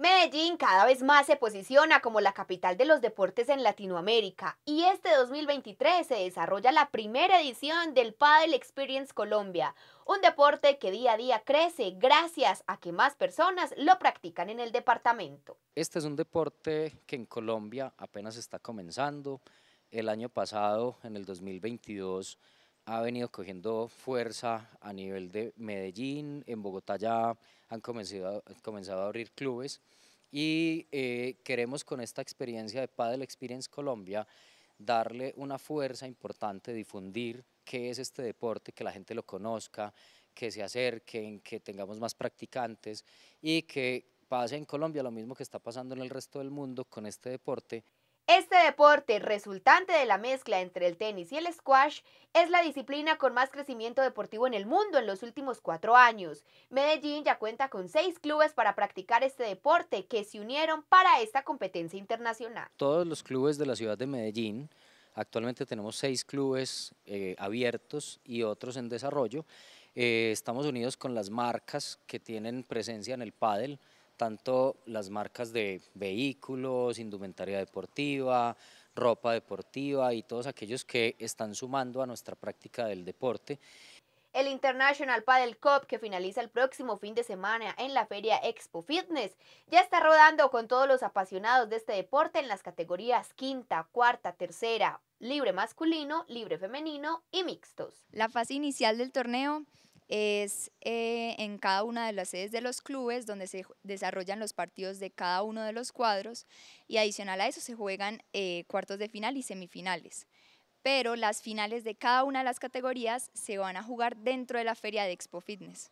Medellín cada vez más se posiciona como la capital de los deportes en Latinoamérica y este 2023 se desarrolla la primera edición del Paddle Experience Colombia, un deporte que día a día crece gracias a que más personas lo practican en el departamento. Este es un deporte que en Colombia apenas está comenzando. El año pasado, en el 2022, ha venido cogiendo fuerza a nivel de Medellín, en Bogotá ya han comenzado, comenzado a abrir clubes y eh, queremos con esta experiencia de Padel Experience Colombia darle una fuerza importante, difundir qué es este deporte, que la gente lo conozca, que se acerquen, que tengamos más practicantes y que pase en Colombia lo mismo que está pasando en el resto del mundo con este deporte. Este deporte, resultante de la mezcla entre el tenis y el squash, es la disciplina con más crecimiento deportivo en el mundo en los últimos cuatro años. Medellín ya cuenta con seis clubes para practicar este deporte que se unieron para esta competencia internacional. Todos los clubes de la ciudad de Medellín, actualmente tenemos seis clubes eh, abiertos y otros en desarrollo. Eh, estamos unidos con las marcas que tienen presencia en el pádel, tanto las marcas de vehículos, indumentaria deportiva, ropa deportiva y todos aquellos que están sumando a nuestra práctica del deporte. El International Paddle Cup, que finaliza el próximo fin de semana en la Feria Expo Fitness, ya está rodando con todos los apasionados de este deporte en las categorías quinta, cuarta, tercera, libre masculino, libre femenino y mixtos. La fase inicial del torneo es eh, en cada una de las sedes de los clubes donde se desarrollan los partidos de cada uno de los cuadros y adicional a eso se juegan eh, cuartos de final y semifinales. Pero las finales de cada una de las categorías se van a jugar dentro de la feria de Expo Fitness.